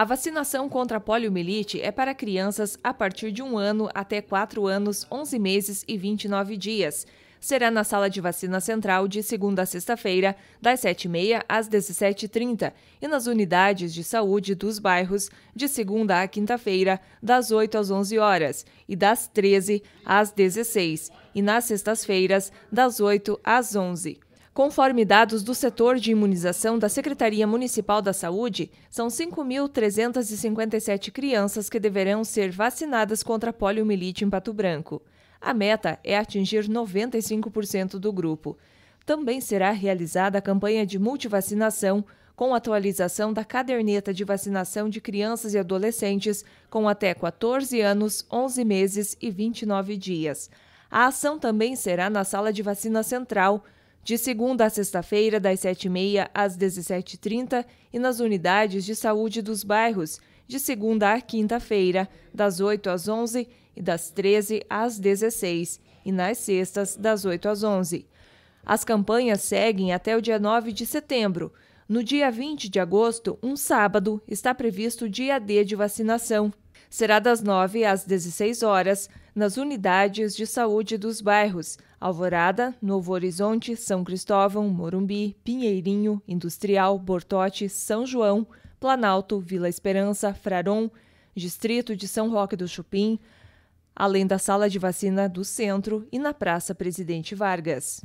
A vacinação contra a poliomielite é para crianças a partir de um ano até quatro anos, 11 meses e 29 dias. Será na sala de vacina central de segunda a sexta-feira, das 7h30 às 17h30, e nas unidades de saúde dos bairros, de segunda a quinta-feira, das 8 às 11 horas e das 13 às 16, e nas sextas-feiras, das 8 às 11. Conforme dados do setor de imunização da Secretaria Municipal da Saúde, são 5.357 crianças que deverão ser vacinadas contra a poliomielite em Pato Branco. A meta é atingir 95% do grupo. Também será realizada a campanha de multivacinação, com atualização da caderneta de vacinação de crianças e adolescentes com até 14 anos, 11 meses e 29 dias. A ação também será na sala de vacina central, de segunda a sexta-feira, das 7h30 às 17h30, e nas unidades de saúde dos bairros, de segunda a quinta-feira, das 8 às 11 e das 13 às 16 e nas sextas, das 8 às 11. As campanhas seguem até o dia 9 de setembro. No dia 20 de agosto, um sábado, está previsto o dia D de vacinação. Será das 9 às 16 horas nas unidades de saúde dos bairros, Alvorada, Novo Horizonte, São Cristóvão, Morumbi, Pinheirinho, Industrial, Bortote, São João, Planalto, Vila Esperança, Fraron, Distrito de São Roque do Chupim, além da sala de vacina do centro e na Praça Presidente Vargas.